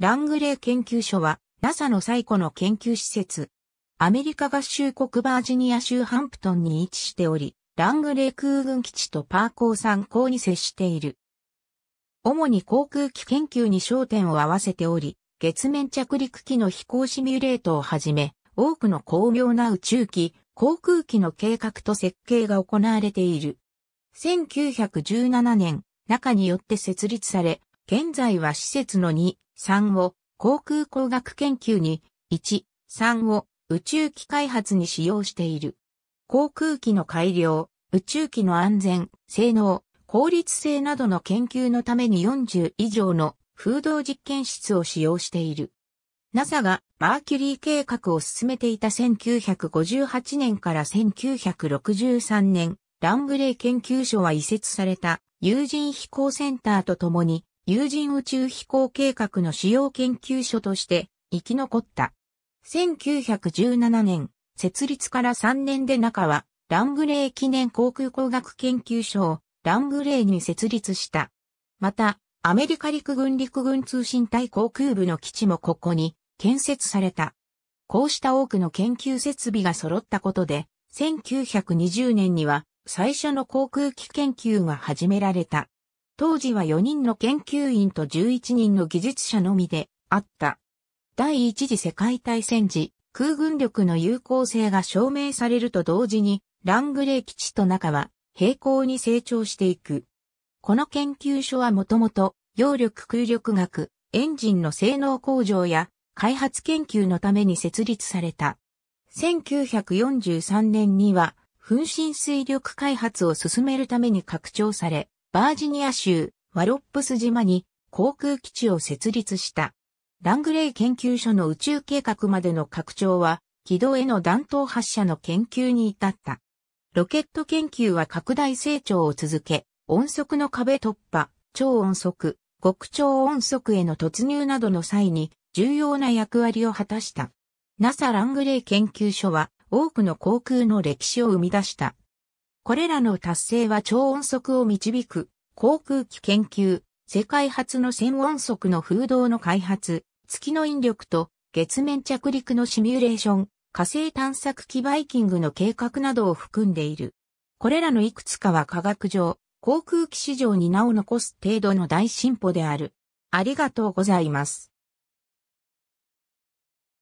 ラングレー研究所は NASA の最古の研究施設。アメリカ合衆国バージニア州ハンプトンに位置しており、ラングレー空軍基地とパーコー山港に接している。主に航空機研究に焦点を合わせており、月面着陸機の飛行シミュレートをはじめ、多くの巧妙な宇宙機、航空機の計画と設計が行われている。1917年、中によって設立され、現在は施設の2 3を航空工学研究に、1、3を宇宙機開発に使用している。航空機の改良、宇宙機の安全、性能、効率性などの研究のために40以上の風洞実験室を使用している。NASA がマーキュリー計画を進めていた1958年から1963年、ラングレー研究所は移設された有人飛行センターとともに有人宇宙飛行計画の主要研究所として生き残った。1917年、設立から3年で中は、ラングレー記念航空工学研究所をラングレーに設立した。また、アメリカ陸軍陸軍通信隊航空部の基地もここに建設された。こうした多くの研究設備が揃ったことで、1920年には最初の航空機研究が始められた。当時は4人の研究員と11人の技術者のみであった。第一次世界大戦時、空軍力の有効性が証明されると同時に、ラングレー基地と中は平行に成長していく。この研究所はもともと、揚力空力学、エンジンの性能向上や開発研究のために設立された。1943年には、噴進水力開発を進めるために拡張され、バージニア州ワロップス島に航空基地を設立した。ラングレー研究所の宇宙計画までの拡張は、軌道への弾頭発射の研究に至った。ロケット研究は拡大成長を続け、音速の壁突破、超音速、極超音速への突入などの際に重要な役割を果たした。NASA ラングレー研究所は多くの航空の歴史を生み出した。これらの達成は超音速を導く、航空機研究、世界初の専音速の風洞の開発、月の引力と月面着陸のシミュレーション、火星探索機バイキングの計画などを含んでいる。これらのいくつかは科学上、航空機市場に名を残す程度の大進歩である。ありがとうございます。